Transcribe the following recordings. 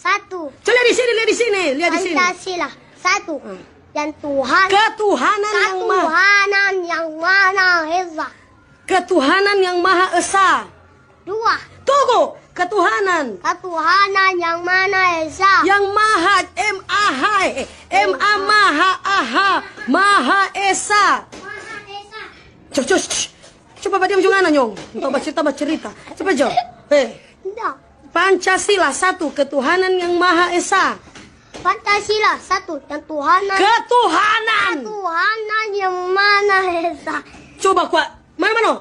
Satu. Coba di sini, lihat di sini, lihat di sini. Pancasila. Satu. Hmm. yang Tuhan. Ketuhanan, yang maha. Ketuhanan yang maha esa. Ketuhanan yang maha esa. Dua. Tunggu. Ketuhanan. Ketuhanan yang mana esa? Yang maha M A H M A maha h maha esa. Maha esa. Cepat cepat. Coba baca macam mana nyong? Coba cerita baca cerita. cepat jo. Hei. Eh. Tidak. Pancasila satu ketuhanan yang Maha Esa. Pancasila satu yang Tuhanan. Ketuhanan. Ketuhanan yang mana Esa. Coba kuat. Mana mana?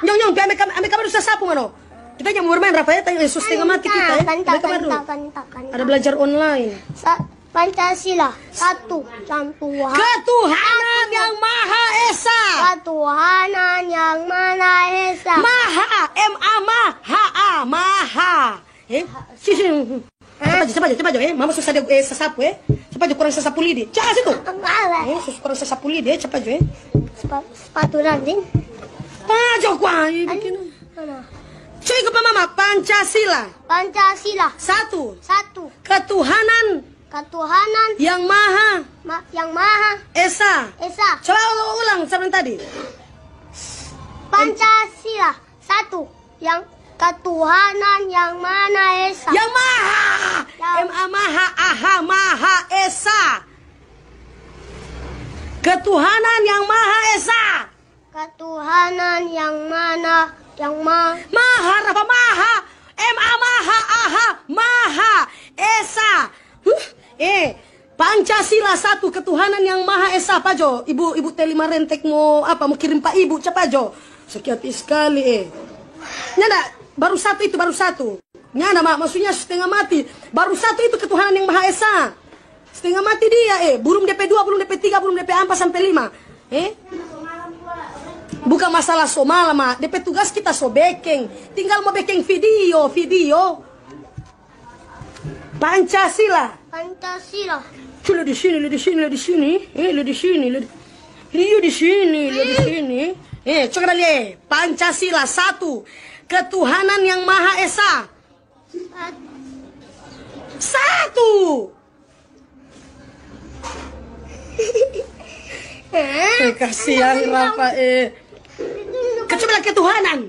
Nyong nyong biar mereka mereka baru sapu mana? Kita jangan bermain Rafael ya? tanya Yesus tengah mati kita. Ya. Kanta, kanta, kanta, kanta. Ada belajar online. Sa Pancasila satu yang Tuhan. Ketuhanan yang Maha Esa. Ketuhanan yang mana Esa. Maha M A Maha eh cepat eh mama susah eh eh kurang lidi cah situ eh kurang lidi eh eh sepatu Cuy ke mama Pancasila. Pancasila. Satu. Satu. Ketuhanan. Ketuhanan. Yang maha. Ma yang maha. Esa. Esa. Coba ulang sebentar tadi. Pancasila. Satu. Yang ketuhanan yang mana esa yang maha yang... ma ah, maha aha maha esa ketuhanan yang maha esa ketuhanan yang mana yang ma maha apa maha m a ah, maha aha maha esa huh, eh Pancasila satu ketuhanan yang maha esa Pak Jo. Ibu Ibu Telima Rentek mau apa mau kirim Pak Ibu cepat Jo. Sekian sekali eh. Nada Baru satu itu, baru satu. Nyana, mak, maksudnya setengah mati. Baru satu itu ketuhanan yang Maha Esa. Setengah mati dia, eh. Burung DP2, burung DP3, burung DP4 sampai 5. Eh? Bukan masalah malam mak. DP tugas kita so baking, Tinggal mau baking video, video. Pancasila. Pancasila. Culu di sini, lu di sini, lu di sini. Eh, lu di sini, lu di sini. di di eh. sini. Eh, coba lihat. Pancasila satu ketuhanan yang Maha Esa. Satu. Eh, kasihan eh. Kecuali ketuhanan.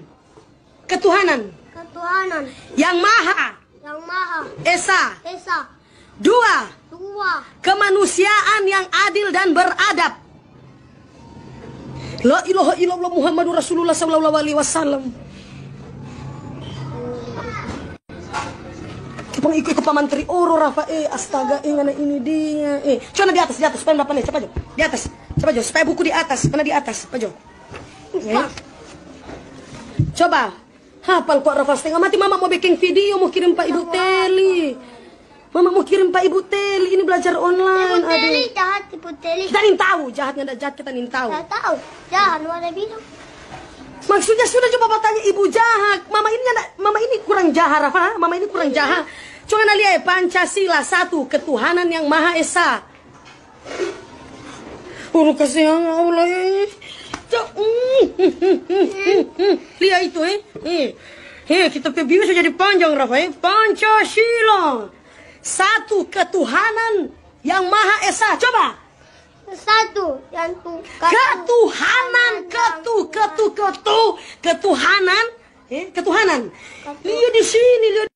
Ketuhanan. Ketuhanan. Yang Maha. Yang Maha. Esa. Esa. Dua. Dua. Kemanusiaan yang adil dan beradab. La ilaha illallah Muhammadur Rasulullah sallallahu alaihi wasallam. pang ikut pa man tri oro Rafa eh astaga eh ngana ini dia eh cuma di atas di atas pengen dapat nih cepat jo di atas cepat jo supaya buku di atas mana di atas cepat jo eh. coba hafal kok Rafa setengah mati mama mau bikin video mau kirim pak ibu Teli Mama mau kirim Pak Ibu Teli ini belajar online. Ibu Teli jahat Ibu Teli. Kita nih tahu jahatnya ada jahat kita nih tahu. Tahu. Jahat luar biasa. Maksudnya sudah coba bertanya ibu jahat. Mama ini mama ini kurang jahat, Rafa. Mama ini kurang iya. jahat. Coba lihat Pancasila satu ketuhanan yang maha esa. Urut oh, kasihan Allah. ya. Lihat itu eh. Hei, eh, kita pergi bisa jadi panjang Rafa eh. Pancasila. Satu ketuhanan yang maha esa. Coba. Satu yang Tuhan. Ketuhanan ketu ketu ketuhanan eh, ketuhanan lihat di sini lihat